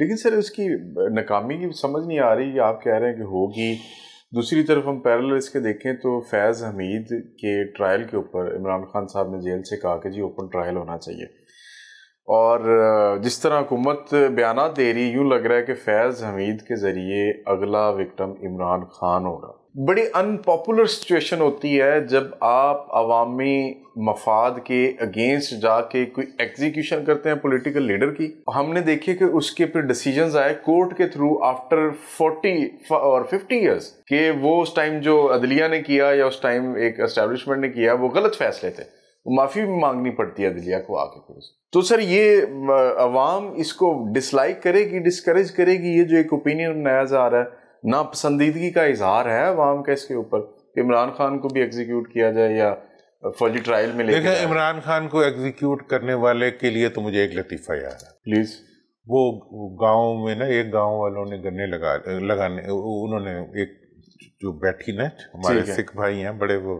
लेकिन सर इसकी नाकामी की समझ नहीं आ रही कि आप कह रहे हैं कि होगी दूसरी तरफ हम पैरल इसके देखें तो फैज़ हमीद के ट्रायल के ऊपर इमरान खान साहब ने जेल से कहा कि जी ओपन ट्रायल होना चाहिए और जिस तरह हुकूमत बयान दे रही यूँ लग रहा है कि फैज़ हमीद के ज़रिए अगला विक्टम इमरान खान होगा बड़ी अनपॉपुलर सिचुएशन होती है जब आप अवामी मफाद के अगेंस्ट जाके कोई एग्जीक्यूशन करते हैं पॉलिटिकल लीडर की हमने देखे कि उसके फिर डिसीजन आए कोर्ट के थ्रू आफ्टर 40 और 50 इयर्स के वो उस टाइम जो अदलिया ने किया या उस टाइम एक एस्टेब्लिशमेंट ने किया वो गलत फैसले थे माफ़ी भी मांगनी पड़ती है अदलिया को आके फिर तो सर ये अवाम इसको डिसलाइक करेगी डिस्करेज करेगी ये जो एक ओपिनियन बनाया जा रहा है नापसंदीदगी का इजहार है अवाम का इसके ऊपर इमरान खान को भी एग्जीक्यूट किया जाए या फौजी ट्रायल में लेकिन इमरान खान को एग्जीक्यूट करने वाले के लिए तो मुझे एक लतीफ़ा याद है प्लीज़ वो गांव में ना एक गांव वालों ने गन्ने लगा लगाने उन्होंने एक जो बैठी ना हमारे सिख भाई हैं बड़े वो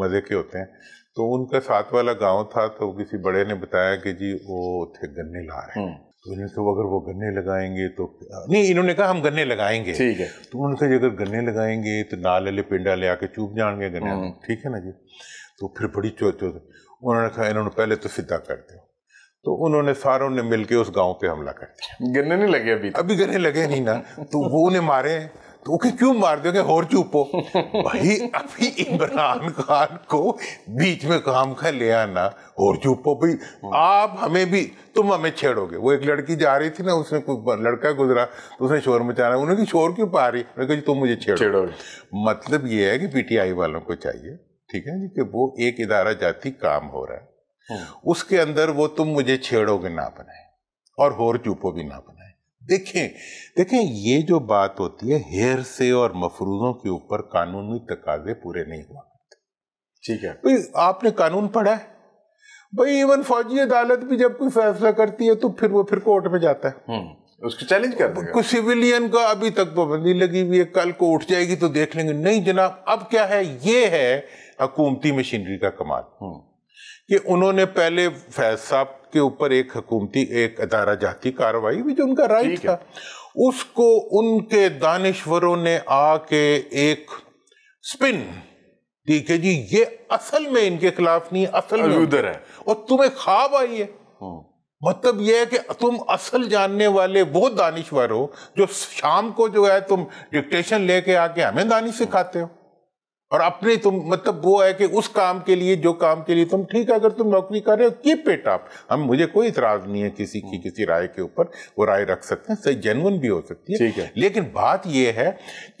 मज़े के होते हैं तो उनका साथ वाला गांव था तो किसी बड़े ने बताया कि जी वो थे गन्ने ला रहे हैं हम्म। तो इन्होंने कहा अगर वो गन्ने लगाएंगे तो नहीं इन्होंने कहा हम गन्ने लगाएंगे ठीक है तो उन्होंने कहा अगर गन्ने लगाएंगे तो नाले ले पिंडा ले आके चूप जाएंगे गन्ने हम्म। ठीक है ना जी तो फिर बड़ी चो चो उन्होंने कहा इन्होंने पहले तो सीधा कर दो तो उन्होंने सारों ने मिलके उस गांव पे हमला कर दिया गन्ने नहीं लगे अभी अभी गन्ने लगे नहीं ना तो वो उन्हें मारे तो क्यों मार दोगे और चुपो भाई अभी इमरान खान को बीच में काम का ले आना और चुपो भाई आप हमें भी तुम हमें छेड़ोगे वो एक लड़की जा रही थी ना उसने कोई लड़का गुजरा तो उसने शोर मचाना उन्होंने कि शोर क्यों पा रही उन्होंने कहा तुम मुझे छेड़ो छेड़ोगे मतलब ये है कि पीटीआई वालों को चाहिए ठीक है जी कि वो एक इदारा जाती काम हो रहा है हम्म। उसके अंदर वो तुम मुझे छेड़ोगे ना बनाए और होर चुपो भी ना बनाए देखें देखें ये जो बात होती है हेयर से और मफरूजों के ऊपर कानूनी तकाजे पूरे नहीं हुआ ठीक है भाई आपने कानून पढ़ा है भाई इवन फौजी अदालत भी जब कोई फैसला करती है तो फिर वो फिर कोर्ट में जाता है हम्म, उसको चैलेंज कर देगा कुछ सिविलियन का अभी तक पाबंदी लगी हुई है कल को उठ जाएगी तो देख लेंगे नहीं जनाब अब क्या है ये है हकूमती मशीनरी का कमाल हम्म। कि उन्होंने पहले फैज साहब के ऊपर एक हकूमती एक अदारा जाती कार्रवाई भी जो उनका राइट था उसको उनके दानश्वरों ने आके एक स्पिन ठीक है जी ये असल में इनके खिलाफ नहीं असल में उधर है और तुम्हें ख्वाब आई है हाँ। मतलब यह है कि तुम असल जानने वाले वो दानिश्वर हो जो शाम को जो है तुम डिक्टेशन लेके आके हमें दानिश सिखाते हो और अपने तुम मतलब वो है कि उस काम के लिए जो काम के लिए तुम ठीक है अगर तुम नौकरी कर रहे हो कीप इट आप हम मुझे कोई इतराज नहीं है किसी की हम्म। किसी राय के ऊपर वो राय रख सकते हैं सही जेनवन भी हो सकती है ठीक है लेकिन बात ये है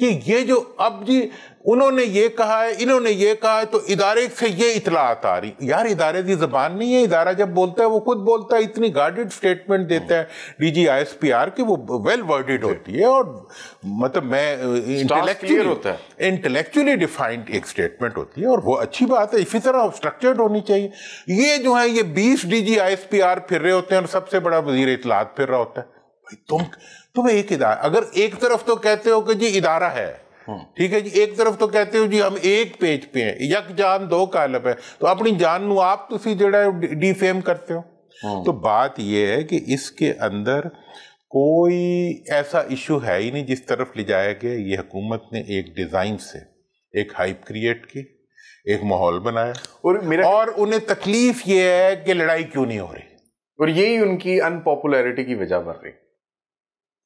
कि ये जो अब जी उन्होंने ये कहा है इन्होंने ये कहा है तो इदारे से ये इतलात आ रही यार इदारे की जबान नहीं है इदारा जब बोलता है वो खुद बोलता है इतनी गार्डेड स्टेटमेंट देता है D G I S P R की वो वेल वर्डेड होती है और मतलब मैं इंटेलेक्चुअली uh, होता है इंटेलेक्चुअली डिफाइंड एक स्टेटमेंट होती है और वो अच्छी बात है इसी तरह स्ट्रक्चर्ड होनी चाहिए ये जो है ये बीस D G I S P R फिर रहे होते हैं और सबसे बड़ा वजीर इतलात फिर रहा होता है भाई तुम तुम्हें एक इदारा अगर एक तरफ तो कहते हो कि जी इदारा है हाँ। ठीक है जी एक तरफ तो कहते हो जी हम एक पेज पे हैं यक जान दो कालब है तो अपनी जान नु आप तुम जो डिफेम करते हो हाँ। तो बात यह है कि इसके अंदर कोई ऐसा इशू है ही नहीं जिस तरफ ले जाया गया ये हुकूमत ने एक डिज़ाइन से एक हाइप क्रिएट की एक माहौल बनाया और मेरा और उन्हें तकलीफ ये है कि लड़ाई क्यों नहीं हो रही और यही उनकी अनपॉपुलैरिटी की वजह बन रही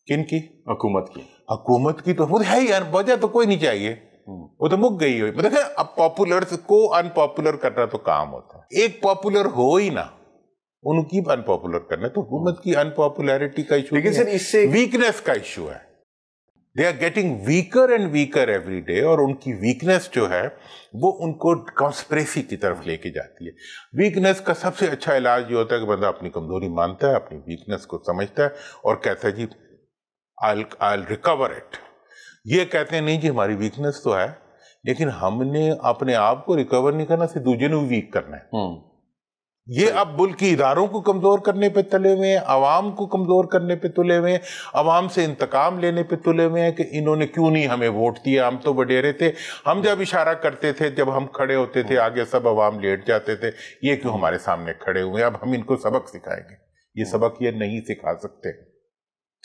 किन की हकूमत की हकूमत की तो, तो है ही वजह तो कोई नहीं चाहिए हम्म। वो तो मुक गई हुई मतलब अब पॉपुलर को अनपॉपुलर करना तो काम होता है एक पॉपुलर हो ही ना उनकी अनपॉपुलर करना तो हुकूमत की अनपॉपुलरिटी का इशू लेकिन सर इससे वीकनेस का इशू है they are getting weaker and weaker every day और उनकी वीकनेस जो है वो उनको कॉन्स्परेसी की तरफ लेके जाती है वीकनेस का सबसे अच्छा इलाज ये होता है कि बंदा अपनी कमजोरी मानता है अपनी वीकनेस को समझता है और कहता है जी आई आई रिकवर इट ये कहते हैं नहीं जी हमारी वीकनेस तो है लेकिन हमने अपने आप को रिकवर नहीं करना सिर्फ दूजे ने भी वीक करना है हम्म। ये अब मुल्क इदारों को कमजोर करने पे तले हुए हैं आवाम को कमजोर करने पे तुले हुए हैं आवाम से इंतकाम लेने पे तुले हुए हैं कि इन्होंने क्यों नहीं हमें वोट दिया हम तो बडेरे थे हम जब इशारा करते थे जब हम खड़े होते थे आगे सब आवाम लेट जाते थे ये क्यों हमारे सामने खड़े हुए हैं अब हम इनको सबक सिखाएंगे ये हम्म। सबक ये नहीं सिखा सकते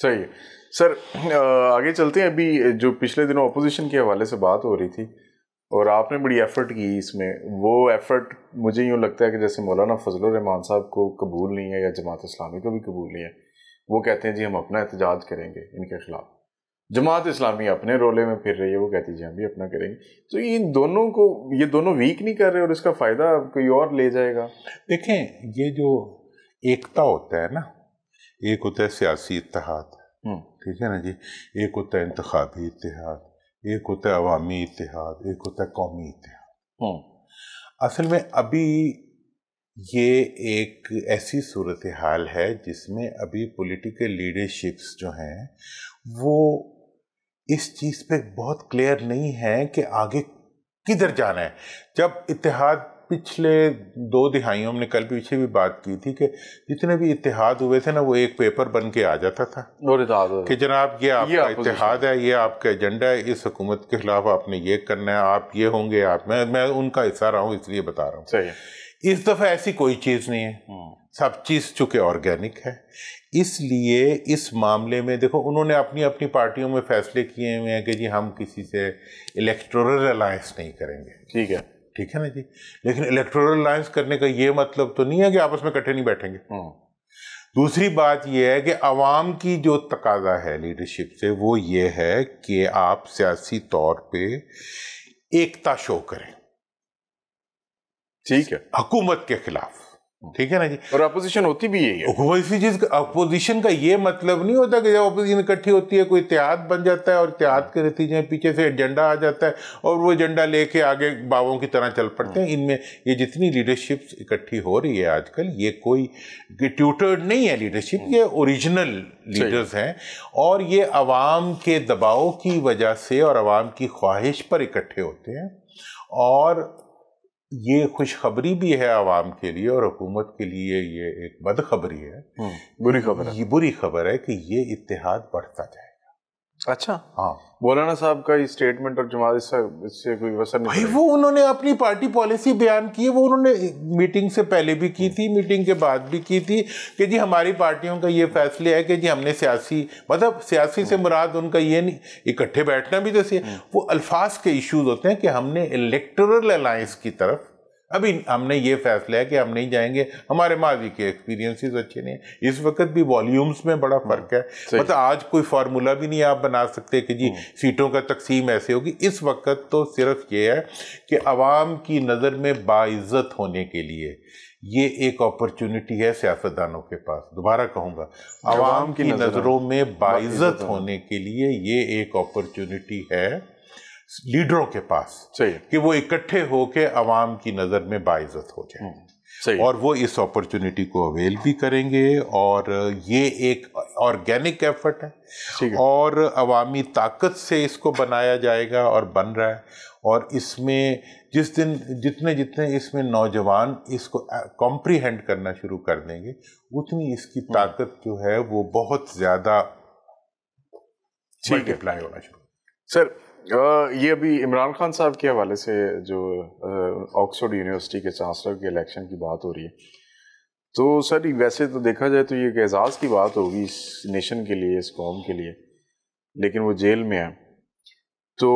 सही है सर आगे चलते हैं अभी जो पिछले दिनों अपोजिशन के हवाले से बात हो रही थी और आपने बड़ी एफर्ट की इसमें वो एफर्ट मुझे यूँ लगता है कि जैसे मौलाना फजल रहमान साहब को कबूल नहीं है या जमात इस्लामी को भी कबूल नहीं है वो कहते हैं जी हम अपना एहतजाज करेंगे इनके ख़िलाफ़ जमात इस्लामी अपने रोले में फिर रही है वो कहती है जी हम भी अपना करेंगे तो इन दोनों को ये दोनों वीक नहीं कर रहे और इसका फ़ायदा कोई और ले जाएगा देखें ये जो एकता होता है ना एक होता है सियासी इतिहाद हम्म। ठीक है ना जी एक होता है इंतबी इतिहाद एक होता है अवामी इतिहाद एक होता है कौमी इतिहाद हम्म। असल में अभी ये एक ऐसी सूरत हाल है जिसमें अभी पॉलिटिकल लीडरशिप्स जो हैं वो इस चीज़ पे बहुत क्लियर नहीं है कि आगे किधर जाना है जब इतिहाद पिछले दो दिहाइयों में कल पीछे भी बात की थी कि जितने भी इतिहाद हुए थे ना वो एक पेपर बन के आ जाता था कि जनाब ये आपका इतिहाद है ये आपका एजेंडा है इस हुकूमत के खिलाफ आपने ये करना है आप ये होंगे आप मैं मैं उनका हिस्सा रहा हूँ इसलिए बता रहा हूँ इस दफ़ा ऐसी कोई चीज़ नहीं है हम्म। सब चीज़ चूंकि ऑर्गेनिक है इसलिए इस मामले में देखो उन्होंने अपनी अपनी पार्टियों में फैसले किए हुए हैं कि जी हम किसी से इलेक्टोरल अलायंस नहीं करेंगे ठीक है ठीक है ना जी लेकिन इलेक्टोरल अलायंस करने का ये मतलब तो नहीं है कि आपस में इकट्ठे नहीं बैठेंगे हम्म। दूसरी बात यह है कि आवाम की जो तकाजा है लीडरशिप से वो ये है कि आप सियासी तौर पे एकता शो करें ठीक है हुकूमत के खिलाफ ठीक है ना जी और अपोजिशन होती भी यही है इसी चीज अपोजिशन का ये मतलब नहीं होता कि जब अपोजिशन इकट्ठी होती है कोई इतिहाद बन जाता है और इतिहाद के नतीजे पीछे से एजेंडा आ जाता है और वो एजेंडा लेके आगे बाबों की तरह चल पड़ते हैं इनमें ये जितनी लीडरशिप इकट्ठी हो रही है आजकल ये कोई ट्यूटर्ड नहीं है लीडरशिप ये ओरिजिनल लीडर्स हैं और ये अवाम के दबाव की वजह से और अवाम की ख्वाहिश पर इकट्ठे होते हैं और ये खुशखबरी भी है आवाम के लिए और हुकूमत के लिए ये एक बदखबरी है हम्म, बुरी खबर है ये बुरी खबर है कि ये इतिहाद बढ़ता जाए अच्छा हाँ मौलाना साहब का स्टेटमेंट और जमात इससे कोई वसर नहीं भाई वो उन्होंने अपनी पार्टी पॉलिसी बयान की वो उन्होंने मीटिंग से पहले भी की थी मीटिंग के बाद भी की थी कि जी हमारी पार्टियों का ये फैसले है कि जी हमने सियासी मतलब सियासी से मुराद उनका ये नहीं इकट्ठे बैठना भी जैसे तो हम्म। वो अल्फाज के इश्यूज होते हैं कि हमने इलेक्टोरल अलायंस की तरफ अभी हमने ये फैसला है कि हम नहीं जाएंगे हमारे माजी के एक्सपीरियंसिस अच्छे नहीं है इस वक्त भी वॉल्यूम्स में बड़ा फ़र्क है मतलब आज कोई फार्मूला भी नहीं आप बना सकते कि जी हम्म। सीटों का तकसीम ऐसे होगी इस वक्त तो सिर्फ ये है कि आवाम की नज़र में बाइज़त होने के लिए ये एक अपॉर्चुनिटी है सियासतदानों के पास दोबारा कहूँगा आवाम की नज़रों में बाइज़त होने के लिए ये एक अपॉर्चुनिटी है लीडरों के पास सही कि वो इकट्ठे होके अवाम की नज़र में बाइजत हो जाए हम्म, सही और वो इस अपॉर्चुनिटी को अवेल भी करेंगे और ये एक ऑर्गेनिक एफर्ट है और अवामी ताकत से इसको बनाया जाएगा और बन रहा है और इसमें जिस दिन जितने जितने इसमें नौजवान इसको कॉम्प्रीहेंड करना शुरू कर देंगे उतनी इसकी हम्म। ताकत जो है वो बहुत ज़्यादा मल्टीप्लाई होना शुरू सर ये अभी इमरान खान साहब के हवाले से जो ऑक्सफोर्ड यूनिवर्सिटी के चांसलर के इलेक्शन की बात हो रही है तो सर वैसे तो देखा जाए तो ये एक एजाज़ की बात होगी इस नेशन के लिए इस कौम के लिए लेकिन वो जेल में है तो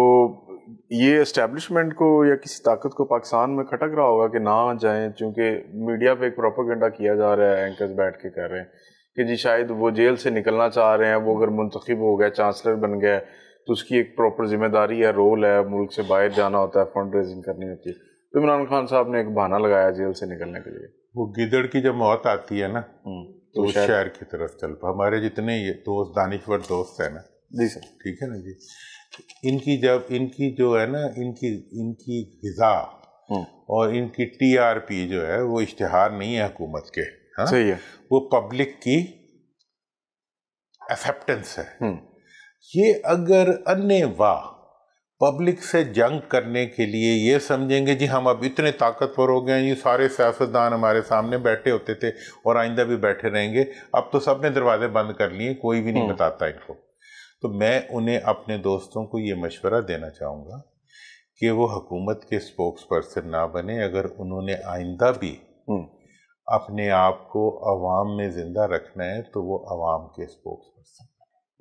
ये इस्टेब्लिशमेंट को या किसी ताकत को पाकिस्तान में खटक रहा होगा कि ना जाए चूँकि मीडिया पर एक प्रोपोगंडा किया जा रहा है एंकर्स बैठ के कर रहे हैं कि जी शायद वो जेल से निकलना चाह रहे हैं वो अगर मुंतखब हो गए चांसलर बन गए तो उसकी एक प्रॉपर जिम्मेदारी या रोल है मुल्क से बाहर जाना होता है फंड रेजिंग करनी होती है तो इमरान खान साहब ने एक बहाना लगाया जेल से निकलने के लिए वो गिदड़ की जब मौत आती है ना हम्म, तो, तो शहर की तरफ चल पा हमारे जितने ये दोस्त दानिश्वर दोस्त है ना जी सर ठीक है ना जी इनकी जब इनकी जो है ना इनकी इनकी गजा हम्म। और इनकी टीआरपी जो है वो इश्तहार नहीं है हुकूमत के हाँ? सही है वो पब्लिक की एक्सेप्टेंस है हम्म। ये अगर अन्य वाह पब्लिक से जंग करने के लिए ये समझेंगे जी हम अब इतने ताकतवर हो गए हैं ये सारे सियासतदान हमारे सामने बैठे होते थे और आइंदा भी बैठे रहेंगे अब तो सब ने दरवाजे बंद कर लिए कोई भी नहीं हम्म। बताता इनको तो मैं उन्हें अपने दोस्तों को ये मशवरा देना चाहूँगा कि वो हकूमत के स्पोक्स पर्सन ना बने अगर उन्होंने आइंदा भी हम्म। अपने आप को अवाम में ज़िंदा रखना है तो वो अवाम के स्पोक्स